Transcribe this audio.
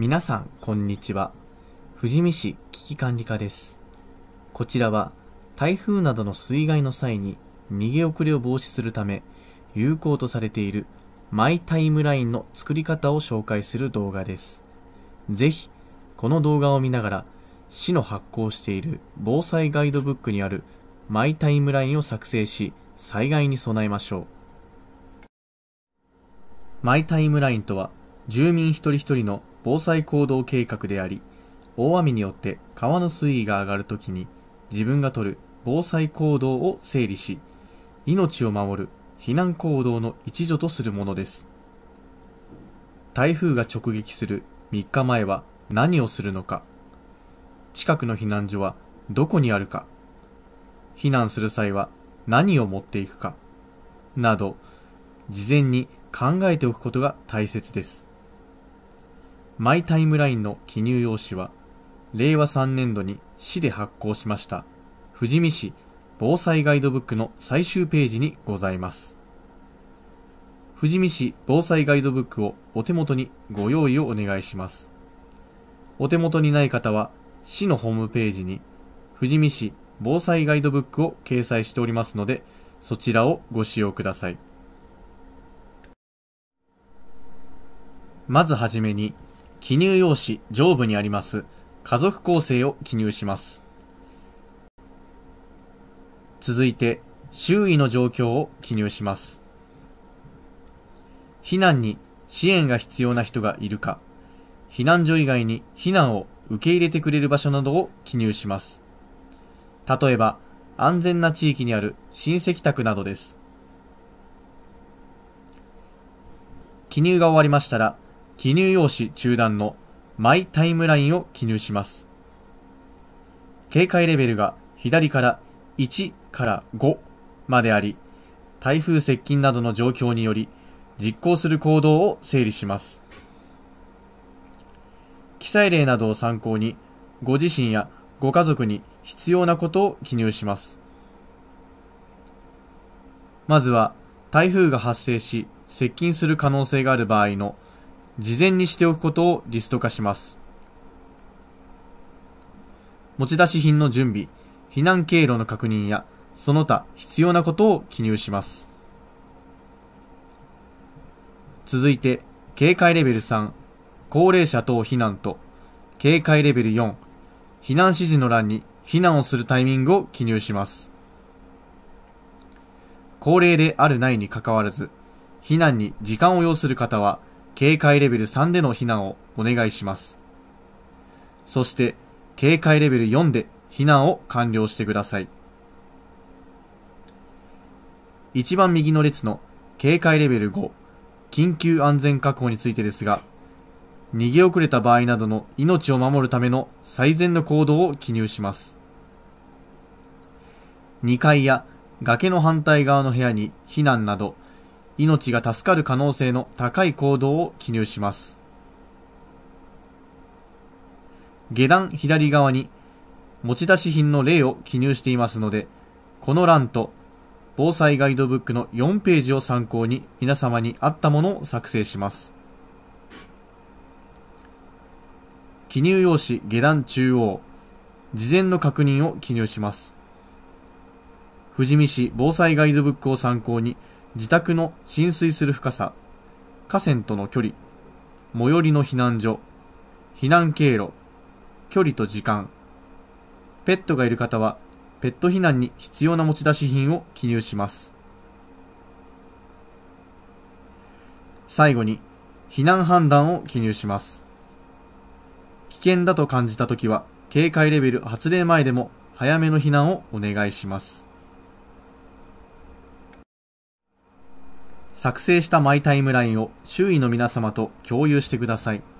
皆さん、こんにちは。富士見市危機管理課です。こちらは、台風などの水害の際に逃げ遅れを防止するため、有効とされているマイタイムラインの作り方を紹介する動画です。ぜひ、この動画を見ながら、市の発行している防災ガイドブックにあるマイタイムラインを作成し、災害に備えましょう。マイタイムラインとは、住民一人一人の防災行動計画であり、大雨によって川の水位が上がるときに自分が取る防災行動を整理し、命を守る避難行動の一助とするものです。台風が直撃する3日前は何をするのか、近くの避難所はどこにあるか、避難する際は何を持っていくか、など、事前に考えておくことが大切です。マイタイムラインの記入用紙は、令和3年度に市で発行しました、富士見市防災ガイドブックの最終ページにございます。富士見市防災ガイドブックをお手元にご用意をお願いします。お手元にない方は、市のホームページに、富士見市防災ガイドブックを掲載しておりますので、そちらをご使用ください。まずはじめに、記入用紙上部にあります家族構成を記入します。続いて、周囲の状況を記入します。避難に支援が必要な人がいるか、避難所以外に避難を受け入れてくれる場所などを記入します。例えば、安全な地域にある親戚宅などです。記入が終わりましたら、記入用紙中段のマイタイムラインを記入します。警戒レベルが左から1から5まであり、台風接近などの状況により、実行する行動を整理します。記載例などを参考に、ご自身やご家族に必要なことを記入します。まずは、台風が発生し、接近する可能性がある場合の事前にしておくことをリスト化します。持ち出し品の準備、避難経路の確認や、その他必要なことを記入します。続いて、警戒レベル3、高齢者等避難と、警戒レベル4、避難指示の欄に避難をするタイミングを記入します。高齢であるないにかかわらず、避難に時間を要する方は、警戒レベル3での避難をお願いします。そして、警戒レベル4で避難を完了してください。一番右の列の警戒レベル5、緊急安全確保についてですが、逃げ遅れた場合などの命を守るための最善の行動を記入します。2階や崖の反対側の部屋に避難など、命が助かる可能性の高い行動を記入します。下段左側に持ち出し品の例を記入していますので、この欄と防災ガイドブックの4ページを参考に皆様に合ったものを作成します。記入用紙下段中央、事前の確認を記入します。富士見市防災ガイドブックを参考に自宅の浸水する深さ、河川との距離、最寄りの避難所、避難経路、距離と時間。ペットがいる方は、ペット避難に必要な持ち出し品を記入します。最後に、避難判断を記入します。危険だと感じたときは、警戒レベル発令前でも早めの避難をお願いします。作成したマイタイムラインを周囲の皆様と共有してください。